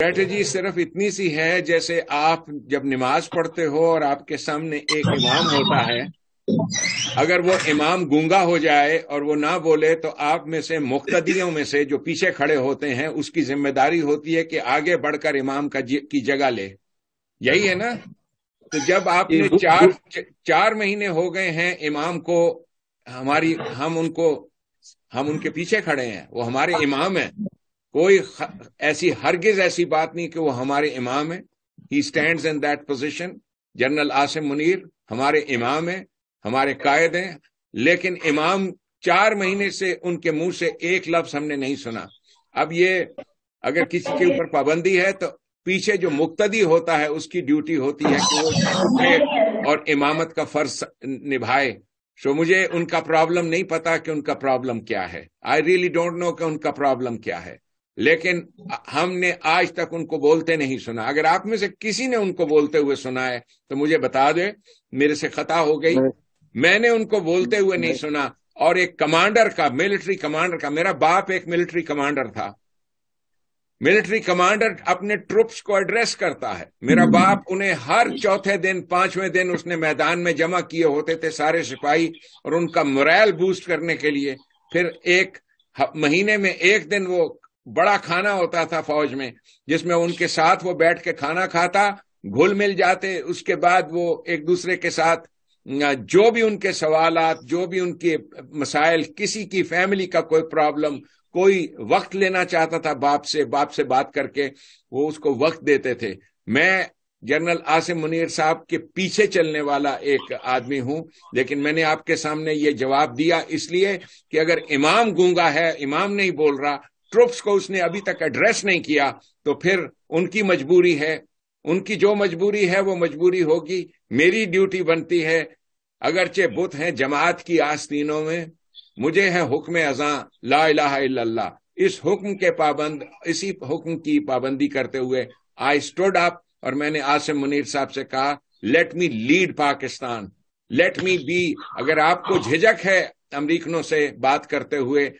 Strategy सिर्फ इतनी सी है जैसे आप जब नमाज पढ़ते हो और आपके सामने एक इमाम होता है अगर वो इमाम गूंगा हो जाए और वो ना बोले तो आप में से मुख्तियों में से जो पीछे खड़े होते हैं उसकी जिम्मेदारी होती है कि आगे बढ़कर इमाम का की जगह ले यही है ना तो जब आपने चार चार महीने हो गए हैं इमाम को हमारी हम उनको हम उनके पीछे खड़े हैं वो हमारे इमाम हैं कोई ऐसी हरगिज ऐसी बात नहीं कि वो हमारे इमाम है he stand in that position general Asim Munir हमारे इमाम है हमारे कायद हैं लेकिन इमाम चार महीने से उनके मुंह से एक लफ्ज हमने नहीं सुना अब ये अगर किसी के ऊपर पाबंदी है तो पीछे जो मुक्तदी होता है उसकी ड्यूटी होती है कि वो और इमामत का फर्ज निभाए सो मुझे उनका प्रॉब्लम नहीं पता कि उनका प्रॉब्लम क्या है आई रियली डोंट नो कि उनका प्रॉब्लम क्या है लेकिन हमने आज तक उनको बोलते नहीं सुना अगर आप में से किसी ने उनको बोलते हुए सुना है तो मुझे बता दे मेरे से खता हो गई मैंने उनको बोलते हुए नहीं सुना और एक कमांडर का मिलिट्री कमांडर का मेरा बाप एक मिलिट्री कमांडर था मिलिट्री कमांडर अपने ट्रुप्स को एड्रेस करता है मेरा हम्म। बाप उन्हें हर चौथे दिन पांचवें दिन उसने मैदान में जमा किए होते थे सारे सिपाही और उनका मोरल बूस्ट करने के लिए फिर एक महीने में एक दिन वो बड़ा खाना होता था फौज में जिसमें उनके साथ वो बैठ के खाना खाता घुल मिल जाते उसके बाद वो एक दूसरे के साथ जो भी उनके सवाल जो भी उनके मसाइल किसी की फैमिली का कोई प्रॉब्लम कोई वक्त लेना चाहता था बाप से बाप से बात करके वो उसको वक्त देते थे मैं जनरल आसिम मुनीर साहब के पीछे चलने वाला एक आदमी हूं लेकिन मैंने आपके सामने ये जवाब दिया इसलिए कि अगर इमाम गूंगा है इमाम नहीं बोल रहा ट्रुप्स को उसने अभी तक एड्रेस नहीं किया तो फिर उनकी मजबूरी है उनकी जो मजबूरी है वो मजबूरी होगी मेरी ड्यूटी बनती है अगरचे बुत हैं जमात की आस्तीनों में मुझे है हुक्म अजा ला इला इस हुक्म के पाबंद इसी हुक्म की पाबंदी करते हुए आई स्टोड अप और मैंने आसिम मुनीर साहब से कहा let me lead Pakistan let me be अगर आपको झिझक है अमरीकनों से बात करते हुए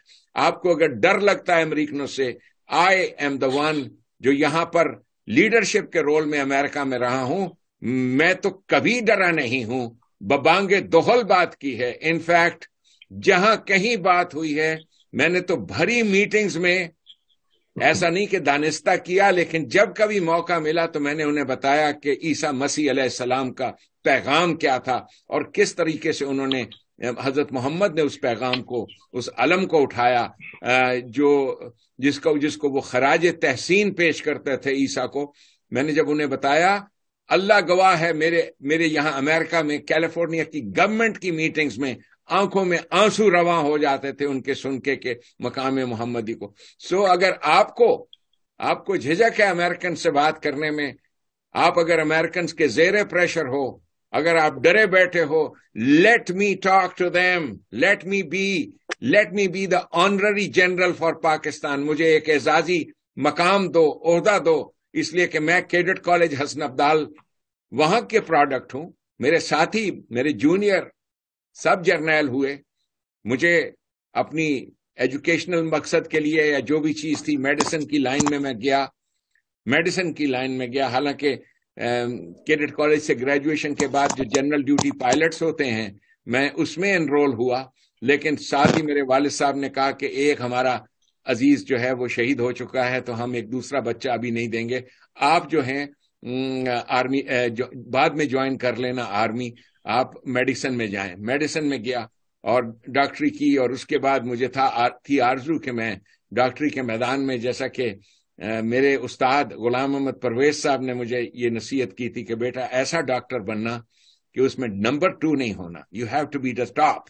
आपको अगर डर लगता है अमरीकनों से आई एम द वन जो यहां पर लीडरशिप के रोल में अमेरिका में रहा हूं मैं तो कभी डरा नहीं हूं बबांगे दोहल बात की है इनफैक्ट जहां कहीं बात हुई है मैंने तो भरी मीटिंग्स में ऐसा नहीं कि दानिस्ता किया लेकिन जब कभी मौका मिला तो मैंने उन्हें बताया कि ईसा मसीह सलाम का पैगाम क्या था और किस तरीके से उन्होंने हजरत मोहम्मद ने उस पैगाम को उस अलम को उठाया जो जिसको जिसको वो खराज तहसीन पेश करते थे ईसा को मैंने जब उन्हें बताया अल्लाह गवाह है मेरे मेरे यहाँ अमेरिका में कैलिफोर्निया की गवर्नमेंट की मीटिंग्स में आंखों में आंसू रवा हो जाते थे उनके सुनके के मकाम मोहम्मदी को सो अगर आपको आपको झिझक है अमेरिकन से बात करने में आप अगर अमेरिकन के जेर प्रेशर हो अगर आप डरे बैठे हो let me talk to them let me be let me be the honorary general for Pakistan मुझे एक एजाजी मकाम दो ओहदा दो इसलिए कि मैं कैडेट कॉलेज हसन अब्दाल वहां के प्रोडक्ट हूं मेरे साथी मेरे जूनियर सब जर्नैल हुए मुझे अपनी एजुकेशनल मकसद के लिए या जो भी चीज थी मेडिसिन की लाइन में मैं गया मेडिसिन की लाइन में गया हालांकि कैडेट um, कॉलेज से ग्रेजुएशन के बाद जो जनरल ड्यूटी पायलट्स होते हैं मैं उसमें एनरोल हुआ लेकिन साथ ही मेरे वाले साहब ने कहा कि एक हमारा अजीज जो है वो शहीद हो चुका है तो हम एक दूसरा बच्चा अभी नहीं देंगे आप जो हैं आर्मी जो बाद में ज्वाइन कर लेना आर्मी आप मेडिसिन में जाएं मेडिसिन में गया और डॉक्टरी की और उसके बाद मुझे था थी आरजू कि मैं डॉक्टरी के मैदान में जैसा कि मेरे उस्ताद गुलाम अहमद परवेज साहब ने मुझे ये नसीहत की थी कि बेटा ऐसा डॉक्टर बनना कि उसमें नंबर टू नहीं होना you have to be the top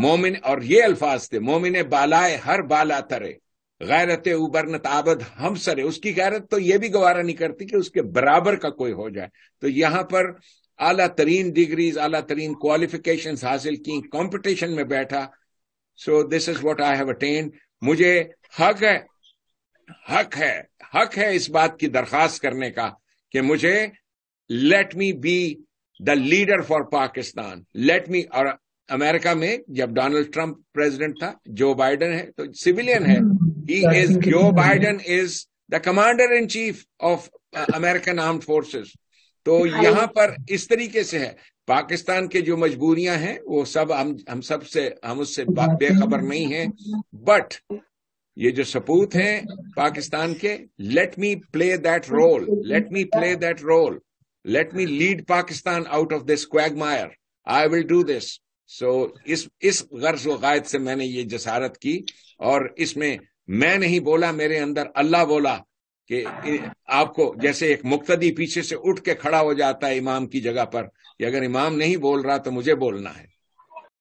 मोमिन और ये अल्फाज थे मोमिन बालाए हर बाला तरे गैरत उबरन ताबद हम सरे उसकी गैरत तो ये भी गवारा नहीं करती कि उसके बराबर का कोई हो जाए तो यहां पर आला तरीन डिग्रीज आला तरीन क्वालिफिकेशन हासिल की कॉम्पिटिशन में बैठा so this is what I have मुझे हक है हक है हक है इस बात की दरखास्त करने का कि मुझे let me be the leader for Pakistan let me और अमेरिका में जब डोनाल्ड ट्रंप प्रेसिडेंट था जो बाइडन है तो सिविलियन है he is Joe Biden is the commander in chief of American arm forces तो यहाँ पर इस तरीके से है पाकिस्तान के जो मजबूरियां हैं वो सब हम हम सब से हम उससे बेखबर नहीं है बट ये जो सपूत हैं पाकिस्तान के let me play that role let me play that role let me lead Pakistan out of this quagmire I will do this so इस इस गर्ज वायद से मैंने ये जसारत की और इसमें मैं नहीं बोला मेरे अंदर अल्लाह बोला कि आपको जैसे एक मुक्तदी पीछे से उठ के खड़ा हो जाता है इमाम की जगह पर कि अगर इमाम नहीं बोल रहा तो मुझे बोलना है